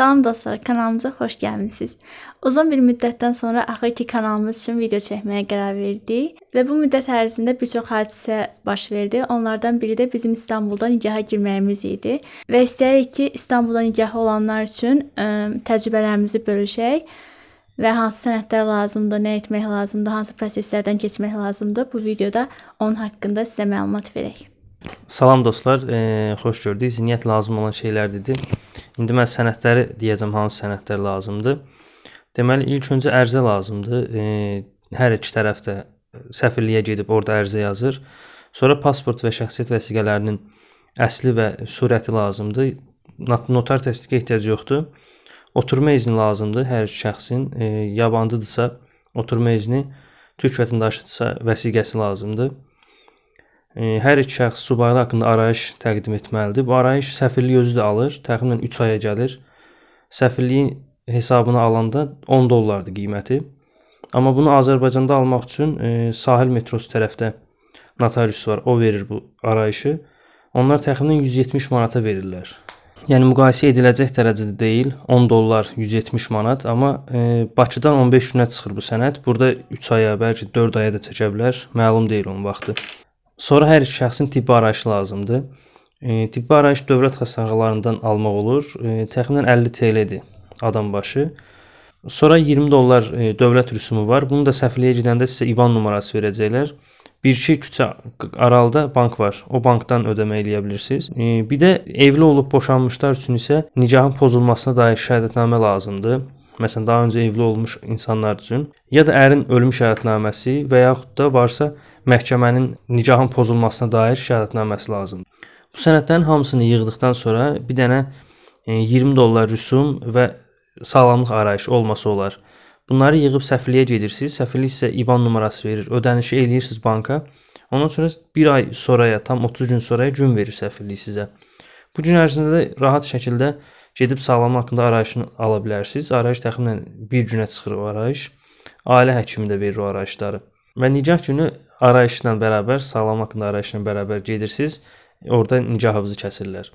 Salam dostlar, kanalımıza xoş gəlmisiniz. Uzun bir müddətdən sonra axır ki kanalımız üçün video çəkməyə qərar verdik və bu müddət ərzində bir çox hadisə baş verdi. Onlardan biri də bizim İstanbulda nikaha girməyimiz idi və istəyirik ki, İstanbulda nikahı olanlar üçün ə, e, təcrübələrimizi bölüşək və hansı sənədlər lazımdır, nə etmək lazımdır, hansı proseslərdən keçmək lazımdır. Bu videoda onun haqqında sizə məlumat verək. Salam dostlar, e, xoş gördük. Ziniyyət lazım olan şeylər dedim. İndi mən sənədləri deyəcəm hansı sənədlər lazımdır. Deməli ilk öncə ərizə lazımdır. E, hər iki tərəf də səfirliyə gedib orada ərizə yazır. Sonra pasport və şəxsiyyət vəsiqələrinin əsli və surəti lazımdır. Notar təsdiqə ehtiyac yoxdur. Oturma izni lazımdır hər iki şəxsin. E, yabancıdırsa oturma izni, türk vətəndaşıdırsa vəsiqəsi lazımdır. E, hər iki şəxs subaylar haqqında arayış təqdim etməlidir. Bu arayış səfirlik özü də alır, təxminən 3 aya gəlir. Səfirliyin hesabına alanda 10 dollardır qiyməti. Amma bunu Azərbaycanda almaq üçün e, sahil metrosu tərəfdə notarius var, o verir bu arayışı. Onlar təxminən 170 manata verirlər. Yəni müqayisə ediləcək dərəcədə deyil. 10 dollar 170 manat, amma e, Bakıdan 15 günə çıxır bu sənəd. Burada 3 aya, bəlkə 4 aya da çəkə bilər. Məlum deyil onun vaxtı. Sonra hər şəxsin tibbi arayışı lazımdır. E, tibbi arayış dövlət xəstəxanalarından almaq olur. E, təxminən 50 TL-dir adam başı. Sonra 20 dollar e, dövlət rüsumu var. Bunu da səfirliyə gedəndə sizə IBAN nömrəsi verəcəklər. 1-2 küçə aralda bank var. O bankdan ödəmə eləyə bilirsiniz. E, bir də evli olub boşanmışlar üçün isə nikahın pozulmasına dair şəhadətnamə lazımdır məsələn daha öncə evli olmuş insanlar üçün, ya da ərin ölüm şəhadətnaməsi və yaxud da varsa məhkəmənin nikahın pozulmasına dair şəhadətnaməsi lazımdır. Bu sənədlərin hamısını yığdıqdan sonra bir dənə 20 e, dollar rüsum və sağlamlıq arayışı olması olar. Bunları yığıb səfirliyə gedirsiniz. Səfirlik sizə IBAN nömrəsi verir. Ödənişi eləyirsiniz banka. Ondan sonra 1 ay sonraya, tam 30 gün sonraya gün verir səfirlik sizə. Bu gün ərzində rahat şəkildə Gedib sağlamlıq haqqında arayışını ala bilərsiniz. Arayış təxminən 1 günə çıxır o arayış. Ailə həkimi də verir o arayışları. Və nikah günü arayışla bərabər, sağlamlıq haqqında arayışla bərabər gedirsiniz. Orda nikahınızı kəsirlər.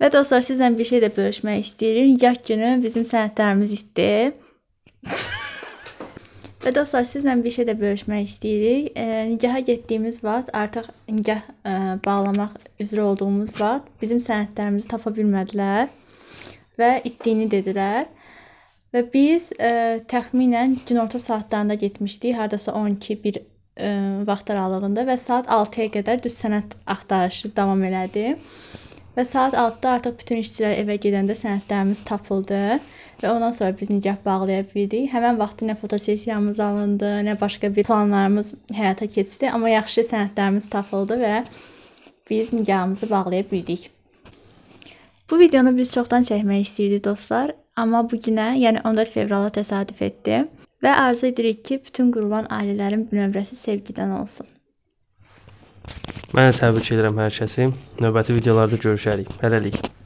Və dostlar, sizlə bir şey də bölüşmək istəyirik. Nikah günü bizim sənədlərimiz itdi. Və dostlar, sizlə bir şey də bölüşmək istəyirik. E, nigaha getdiyimiz vaxt, artıq nigah e, bağlamaq üzrə olduğumuz vaxt bizim sənədlərimizi tapa bilmədilər və itdiyini dedilər. Və biz e, təxminən günorta saatlarında getmişdik, hardasa 12-1 e, vaxt aralığında və saat 6-ya qədər düz sənəd axtarışı davam elədi. Və saat 6-da artıq bütün işçilər evə gedəndə sənədlərimiz tapıldı və ondan sonra biz nikah bağlaya bildik. Həmin vaxtı nə fotosessiyamız alındı, nə başqa bir planlarımız həyata keçdi, amma yaxşı sənədlərimiz tapıldı və biz nikahımızı bağlaya bildik. Bu videonu biz çoxdan çəkmək istəyirdik dostlar, amma bu günə, yəni 14 fevrala təsadüf etdi və arzu edirik ki, bütün qurulan ailələrin bünövrəsi sevgidən olsun. Mən təbrik edirəm hər kəsi. Növbəti videolarda görüşərik. Hələlik.